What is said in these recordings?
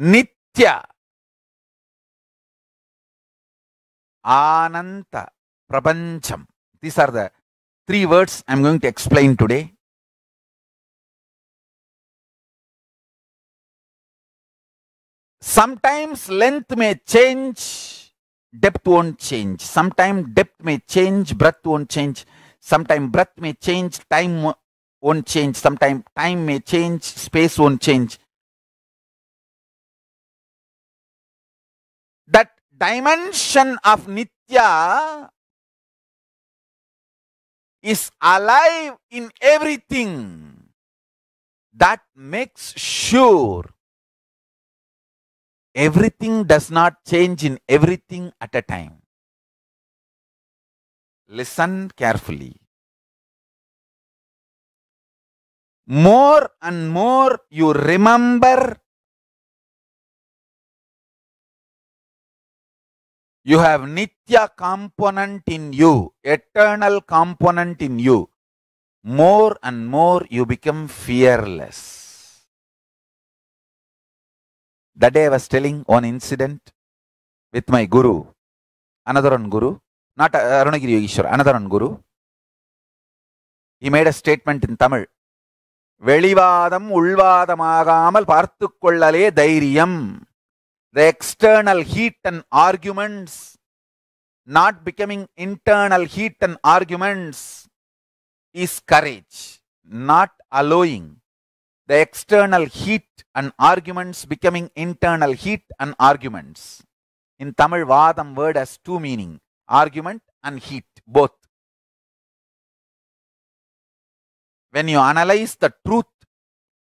नित्य Ananta, Prapancham. These are the three words I am going to explain today. Sometimes length may change, depth won't change. Sometimes depth may change, breadth won't change. Sometimes breadth may change, time won't change. Sometimes time may change, space won't change. that dimension of Nitya is alive in everything. That makes sure everything does not change in everything at a time. Listen carefully. More and more you remember You have Nitya component in you, eternal component in you. More and more you become fearless. That day I was telling one incident with my guru, another one guru, not Arunagiri Yogeshwar, another one guru. He made a statement in Tamil. வெளிவாதம் உள்வாதமாகாமல் பார்த்து கொள்ளலே தைரியம் the external heat and arguments not becoming internal heat and arguments is courage, not allowing the external heat and arguments becoming internal heat and arguments. In Tamil, Vadam word has two meaning, argument and heat, both. When you analyze the truth,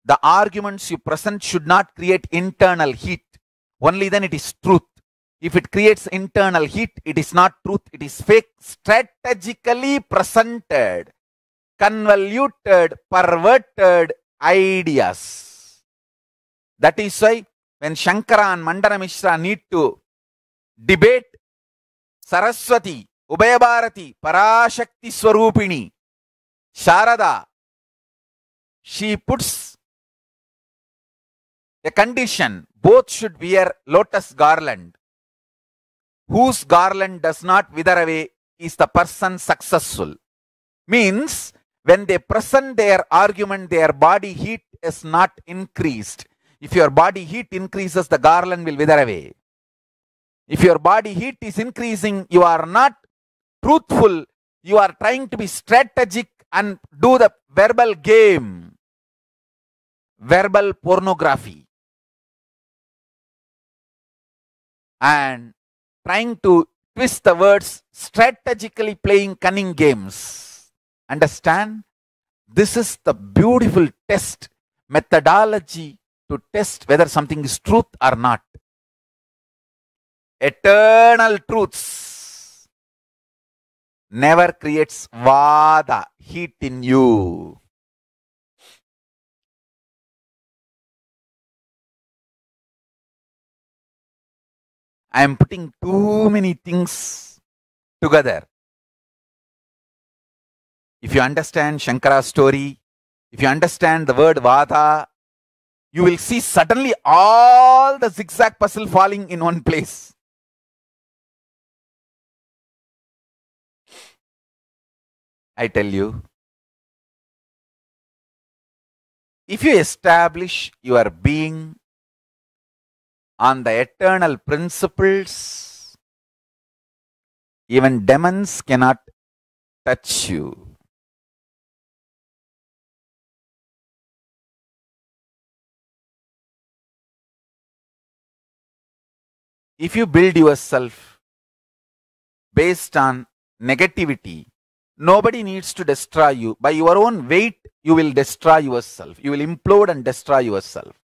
the arguments you present should not create internal heat only then it is truth. If it creates internal heat, it is not truth, it is fake, strategically presented, convoluted, perverted ideas. That is why when Shankara and Mandana Mishra need to debate Saraswati, Ubayabharati, Parashakti Swarupini, Sharada, she puts A condition, both should wear lotus garland. Whose garland does not wither away is the person successful. Means, when they present their argument, their body heat is not increased. If your body heat increases, the garland will wither away. If your body heat is increasing, you are not truthful. You are trying to be strategic and do the verbal game. Verbal pornography. and trying to twist the words, strategically playing cunning games. Understand? This is the beautiful test methodology to test whether something is truth or not. Eternal truths never creates vada, heat in you. I am putting too many things together. If you understand Shankara's story, if you understand the word Vada, you will see suddenly all the zigzag puzzle falling in one place. I tell you, if you establish your being on the eternal principles, even demons cannot touch you. If you build yourself based on negativity, nobody needs to destroy you. By your own weight, you will destroy yourself. You will implode and destroy yourself.